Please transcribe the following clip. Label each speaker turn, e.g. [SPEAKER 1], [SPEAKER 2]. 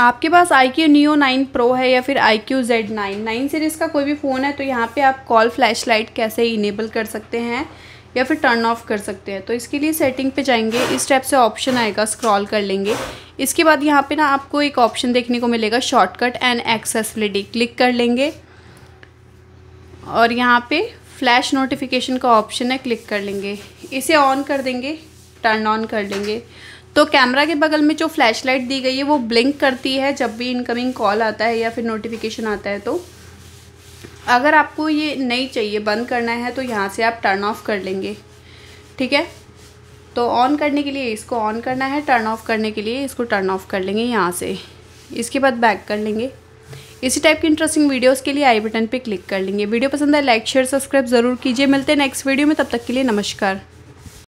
[SPEAKER 1] आपके पास iQOO neo nine pro है या फिर iQOO Z nine nine series का कोई भी फ़ोन है तो यहाँ पे आप कॉल फ्लैश लाइट कैसे इनेबल कर सकते हैं या फिर टर्न ऑफ कर सकते हैं तो इसके लिए सेटिंग पे जाएंगे इस टाइप से ऑप्शन आएगा स्क्रॉल कर लेंगे इसके बाद यहाँ पे ना आपको एक ऑप्शन देखने को मिलेगा शॉर्टकट एंड एक्सेसिबिलिटी क्लिक कर लेंगे और यहाँ पर फ्लैश नोटिफिकेशन का ऑप्शन है क्लिक कर लेंगे इसे ऑन कर देंगे टर्न ऑन कर लेंगे तो कैमरा के बगल में जो लाइट दी गई है वो ब्लिंक करती है जब भी इनकमिंग कॉल आता है या फिर नोटिफिकेशन आता है तो अगर आपको ये नहीं चाहिए बंद करना है तो यहाँ से आप टर्न ऑफ कर लेंगे ठीक है तो ऑन करने के लिए इसको ऑन करना है टर्न ऑफ करने के लिए इसको टर्न ऑफ कर लेंगे यहाँ से इसके बाद बैक कर लेंगे इसी टाइप की इंटरेस्टिंग वीडियोस के लिए आई बटन पे क्लिक कर लेंगे वीडियो पसंद आए लाइक शेयर सब्सक्राइब जरूर कीजिए मिलते हैं नेक्स्ट वीडियो में तब तक के लिए नमस्कार